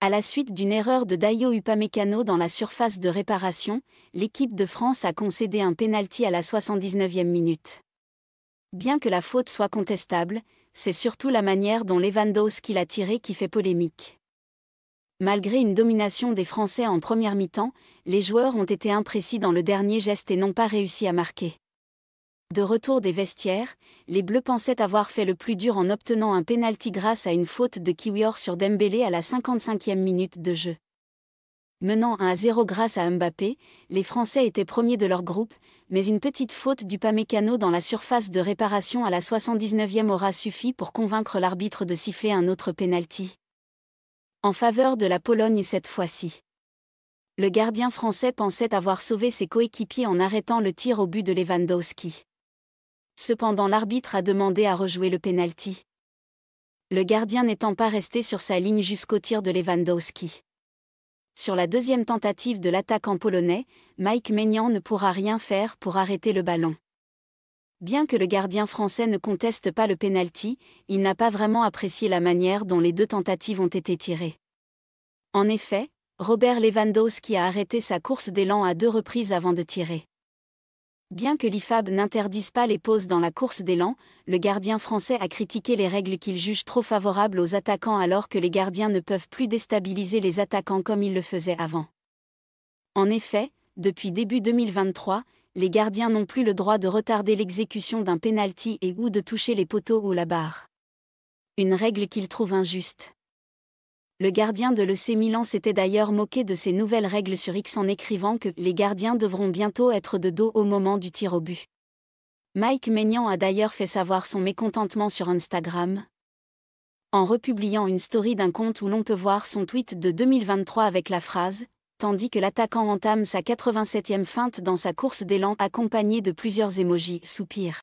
À la suite d'une erreur de Dayo Upamecano dans la surface de réparation, l'équipe de France a concédé un pénalty à la 79e minute. Bien que la faute soit contestable, c'est surtout la manière dont Lewandowski l'a tiré qui fait polémique. Malgré une domination des Français en première mi-temps, les joueurs ont été imprécis dans le dernier geste et n'ont pas réussi à marquer. De retour des vestiaires, les Bleus pensaient avoir fait le plus dur en obtenant un pénalty grâce à une faute de Kiwior sur Dembélé à la 55e minute de jeu. Menant 1 à 0 grâce à Mbappé, les Français étaient premiers de leur groupe, mais une petite faute du Pamecano dans la surface de réparation à la 79e aura suffi pour convaincre l'arbitre de siffler un autre pénalty. En faveur de la Pologne cette fois-ci. Le gardien français pensait avoir sauvé ses coéquipiers en arrêtant le tir au but de Lewandowski cependant l'arbitre a demandé à rejouer le penalty. Le gardien n'étant pas resté sur sa ligne jusqu'au tir de Lewandowski. Sur la deuxième tentative de l'attaquant polonais, Mike Maignan ne pourra rien faire pour arrêter le ballon. Bien que le gardien français ne conteste pas le penalty, il n'a pas vraiment apprécié la manière dont les deux tentatives ont été tirées. En effet, Robert Lewandowski a arrêté sa course d'élan à deux reprises avant de tirer. Bien que l'IFAB n'interdise pas les pauses dans la course d'élan, le gardien français a critiqué les règles qu'il juge trop favorables aux attaquants alors que les gardiens ne peuvent plus déstabiliser les attaquants comme ils le faisaient avant. En effet, depuis début 2023, les gardiens n'ont plus le droit de retarder l'exécution d'un pénalty et ou de toucher les poteaux ou la barre. Une règle qu'ils trouvent injuste. Le gardien de l'EC Milan s'était d'ailleurs moqué de ces nouvelles règles sur X en écrivant que les gardiens devront bientôt être de dos au moment du tir au but. Mike Maignan a d'ailleurs fait savoir son mécontentement sur Instagram en republiant une story d'un compte où l'on peut voir son tweet de 2023 avec la phrase tandis que l'attaquant entame sa 87e feinte dans sa course d'élan accompagnée de plusieurs émojis soupir.